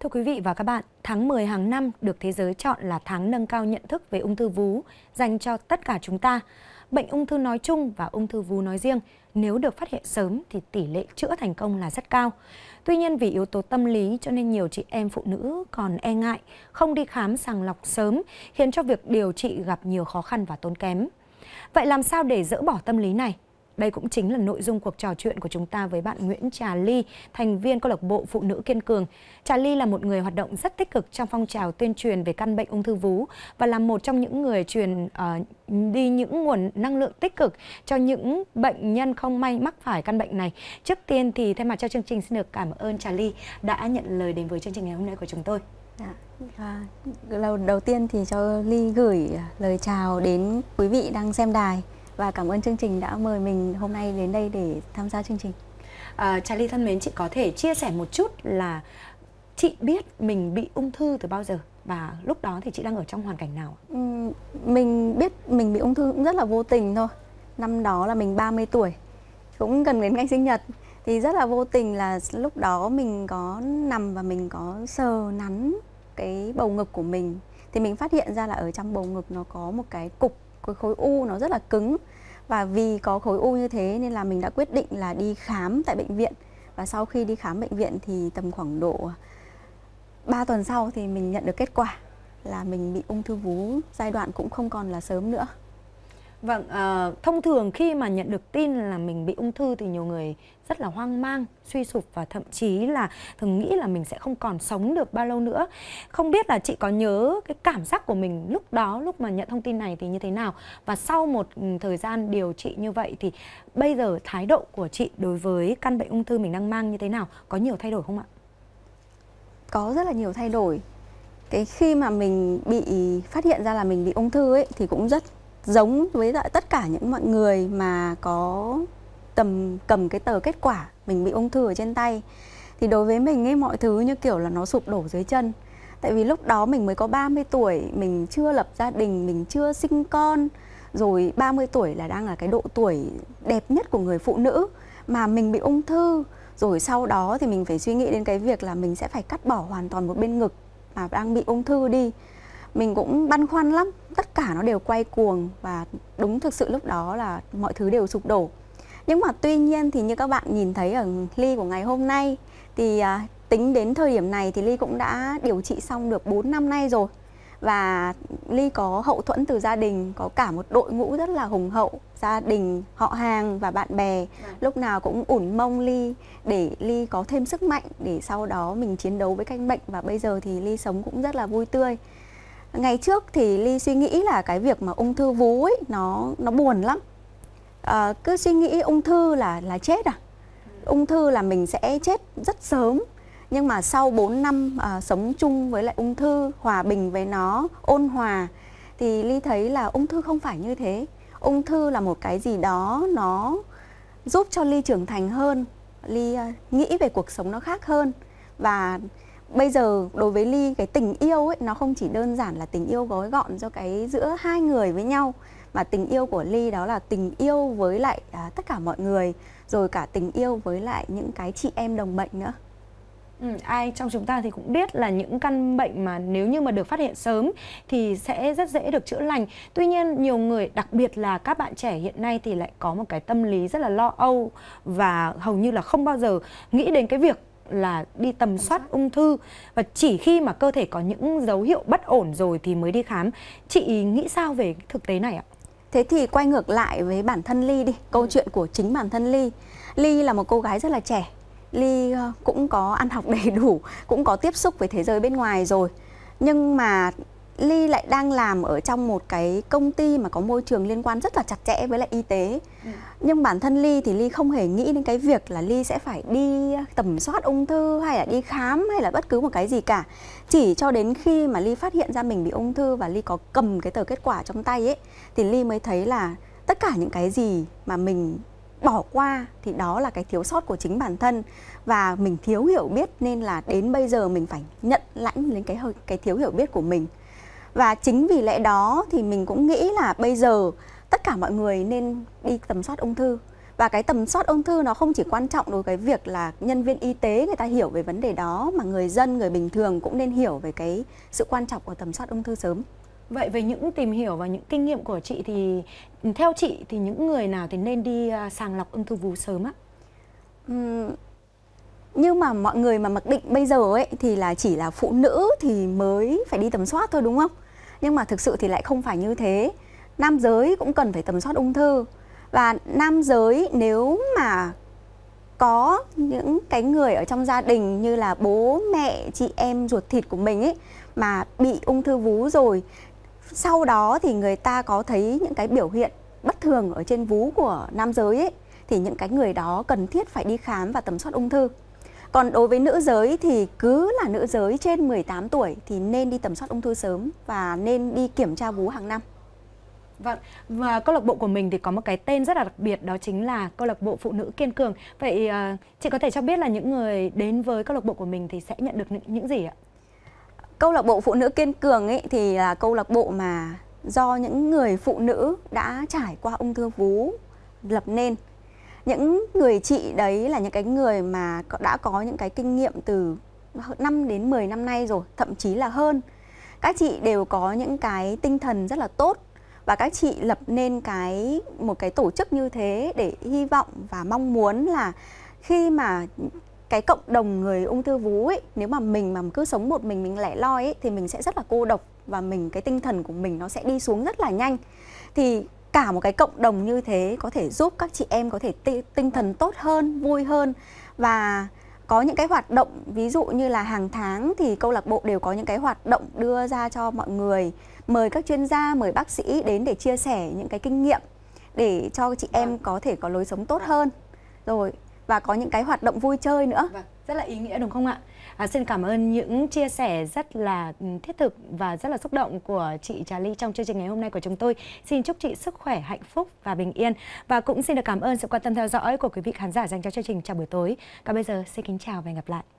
Thưa quý vị và các bạn, tháng 10 hàng năm được thế giới chọn là tháng nâng cao nhận thức về ung thư vú dành cho tất cả chúng ta. Bệnh ung thư nói chung và ung thư vú nói riêng, nếu được phát hiện sớm thì tỷ lệ chữa thành công là rất cao. Tuy nhiên vì yếu tố tâm lý cho nên nhiều chị em phụ nữ còn e ngại, không đi khám sàng lọc sớm, khiến cho việc điều trị gặp nhiều khó khăn và tốn kém. Vậy làm sao để dỡ bỏ tâm lý này? Đây cũng chính là nội dung cuộc trò chuyện của chúng ta với bạn Nguyễn Trà Ly, thành viên câu lạc bộ Phụ nữ Kiên Cường. Trà Ly là một người hoạt động rất tích cực trong phong trào tuyên truyền về căn bệnh ung thư vú và là một trong những người truyền uh, đi những nguồn năng lượng tích cực cho những bệnh nhân không may mắc phải căn bệnh này. Trước tiên thì thay mặt cho chương trình xin được cảm ơn Trà Ly đã nhận lời đến với chương trình ngày hôm nay của chúng tôi. Dạ, à, đầu tiên thì cho Ly gửi lời chào đến quý vị đang xem đài và cảm ơn chương trình đã mời mình hôm nay đến đây để tham gia chương trình. À, Charlie thân mến, chị có thể chia sẻ một chút là chị biết mình bị ung thư từ bao giờ và lúc đó thì chị đang ở trong hoàn cảnh nào? Ừ, mình biết mình bị ung thư cũng rất là vô tình thôi. Năm đó là mình 30 tuổi, cũng gần đến ngày sinh nhật thì rất là vô tình là lúc đó mình có nằm và mình có sờ nắn cái bầu ngực của mình thì mình phát hiện ra là ở trong bầu ngực nó có một cái cục cái khối u nó rất là cứng và vì có khối u như thế nên là mình đã quyết định là đi khám tại bệnh viện và sau khi đi khám bệnh viện thì tầm khoảng độ 3 tuần sau thì mình nhận được kết quả là mình bị ung thư vú giai đoạn cũng không còn là sớm nữa Vâng, uh, thông thường khi mà nhận được tin là mình bị ung thư thì nhiều người rất là hoang mang, suy sụp và thậm chí là thường nghĩ là mình sẽ không còn sống được bao lâu nữa. Không biết là chị có nhớ cái cảm giác của mình lúc đó lúc mà nhận thông tin này thì như thế nào và sau một ừ, thời gian điều trị như vậy thì bây giờ thái độ của chị đối với căn bệnh ung thư mình đang mang như thế nào? Có nhiều thay đổi không ạ? Có rất là nhiều thay đổi. Cái khi mà mình bị phát hiện ra là mình bị ung thư ấy thì cũng rất giống với lại tất cả những mọi người mà có tầm cầm cái tờ kết quả mình bị ung thư ở trên tay thì đối với mình ấy mọi thứ như kiểu là nó sụp đổ dưới chân tại vì lúc đó mình mới có 30 tuổi mình chưa lập gia đình mình chưa sinh con rồi 30 tuổi là đang là cái độ tuổi đẹp nhất của người phụ nữ mà mình bị ung thư rồi sau đó thì mình phải suy nghĩ đến cái việc là mình sẽ phải cắt bỏ hoàn toàn một bên ngực mà đang bị ung thư đi mình cũng băn khoăn lắm tất cả nó đều quay cuồng và đúng thực sự lúc đó là mọi thứ đều sụp đổ nhưng mà tuy nhiên thì như các bạn nhìn thấy ở ly của ngày hôm nay thì à, tính đến thời điểm này thì ly cũng đã điều trị xong được 4 năm nay rồi và ly có hậu thuẫn từ gia đình có cả một đội ngũ rất là hùng hậu gia đình họ hàng và bạn bè dạ. lúc nào cũng ủn mông ly để ly có thêm sức mạnh để sau đó mình chiến đấu với căn bệnh và bây giờ thì ly sống cũng rất là vui tươi ngày trước thì ly suy nghĩ là cái việc mà ung thư vú ấy nó nó buồn lắm à, cứ suy nghĩ ung thư là là chết à ung thư là mình sẽ chết rất sớm nhưng mà sau 4 năm à, sống chung với lại ung thư hòa bình với nó ôn hòa thì ly thấy là ung thư không phải như thế ung thư là một cái gì đó nó giúp cho ly trưởng thành hơn ly ờ, nghĩ về cuộc sống nó khác hơn và bây giờ đối với ly cái tình yêu ấy nó không chỉ đơn giản là tình yêu gói gọn cho cái giữa hai người với nhau mà tình yêu của ly đó là tình yêu với lại à, tất cả mọi người rồi cả tình yêu với lại những cái chị em đồng bệnh nữa Ừ, ai trong chúng ta thì cũng biết là những căn bệnh mà nếu như mà được phát hiện sớm thì sẽ rất dễ được chữa lành. Tuy nhiên nhiều người đặc biệt là các bạn trẻ hiện nay thì lại có một cái tâm lý rất là lo âu và hầu như là không bao giờ nghĩ đến cái việc là đi tầm soát ung thư và chỉ khi mà cơ thể có những dấu hiệu bất ổn rồi thì mới đi khám. Chị nghĩ sao về thực tế này ạ? Thế thì quay ngược lại với bản thân Ly đi, câu ừ. chuyện của chính bản thân Ly. Ly là một cô gái rất là trẻ. Ly ờ, cũng có ăn học đầy đủ, cũng có tiếp xúc với thế giới bên ngoài rồi. Nhưng mà Ly lại đang làm ở trong một cái công ty mà có môi trường liên quan rất là chặt chẽ với lại y tế. Ừ. Nhưng bản thân Ly thì Ly không hề nghĩ đến cái việc là Ly sẽ phải đi tầm soát ung thư hay là đi khám hay là bất cứ một cái gì cả. Chỉ cho đến khi mà Ly phát hiện ra mình bị ung thư và Ly có cầm cái tờ kết quả trong tay ấy thì Ly mới thấy là tất cả những cái gì mà mình bỏ qua thì đó là cái thiếu sót của chính bản thân và mình thiếu hiểu biết nên là đến bây giờ mình phải nhận lãnh đến cái cái thiếu hiểu biết của mình và chính vì lẽ đó thì mình cũng nghĩ là bây giờ tất cả mọi người nên đi tầm soát ung thư và cái tầm soát ung thư nó không chỉ quan trọng đối với việc là nhân viên y tế người ta hiểu về vấn đề đó mà người dân người bình thường cũng nên hiểu về cái sự quan trọng của tầm soát ung thư sớm Vậy về những tìm hiểu và những kinh nghiệm của chị thì theo chị thì những người nào thì nên đi à, sàng lọc ung thư vú sớm ạ? nhưng mà mọi người mà mặc định bây giờ ấy thì là chỉ là phụ nữ thì mới phải đi tầm soát thôi đúng không nhưng mà thực sự thì lại không phải như thế nam giới cũng cần phải tầm soát ung thư và nam giới nếu mà có những cái người ở trong gia đình như là bố mẹ chị em ruột thịt của mình ấy mà bị ung thư vú rồi sau đó thì người ta có thấy những cái biểu hiện bất thường ở trên vú của nam giới ấy thì những cái người đó cần thiết phải đi khám và tầm soát ung thư còn đối với nữ giới thì cứ là nữ giới trên 18 tuổi thì nên đi tầm soát ung thư sớm và nên đi kiểm tra vú hàng năm. Vâng, và câu lạc bộ của mình thì có một cái tên rất là đặc biệt đó chính là câu lạc bộ phụ nữ kiên cường. Vậy ờ, chị có thể cho biết là những người đến với câu lạc bộ của mình thì sẽ nhận được những, những gì ạ? Câu lạc bộ phụ nữ kiên cường ấy thì là câu lạc bộ mà do những người phụ nữ đã trải qua ung thư vú lập nên những người chị đấy là những cái người mà đã có những cái kinh nghiệm từ 5 đến 10 năm nay rồi, thậm chí là hơn. Các chị đều có những cái tinh thần rất là tốt và các chị lập nên cái một cái tổ chức như thế để hy vọng và mong muốn là khi mà cái cộng đồng người ung thư vú ấy nếu mà mình mà cứ sống một mình mình lẻ loi ấy thì mình sẽ rất là cô độc và mình cái tinh thần của mình nó sẽ đi xuống rất là nhanh thì cả một cái cộng đồng như thế có thể giúp các chị em có thể tinh thần tốt hơn vui hơn và có những cái hoạt động ví dụ như là hàng tháng thì câu lạc bộ đều có những cái hoạt động đưa ra cho mọi người mời các chuyên gia mời bác sĩ đến để chia sẻ những cái kinh nghiệm để cho chị em vâng. có thể có lối sống tốt hơn rồi và có những cái hoạt động vui chơi nữa vâng rất là ý nghĩa đúng không ạ? À, xin cảm ơn những chia sẻ rất là ừ, thiết thực và rất là xúc động của chị Trà Ly trong chương trình ngày hôm nay của chúng tôi. Xin chúc chị sức khỏe, hạnh phúc và bình yên. Và cũng xin được cảm ơn sự quan tâm theo dõi của quý vị khán giả dành cho chương trình chào buổi tối. Còn bây giờ xin kính chào và hẹn gặp lại.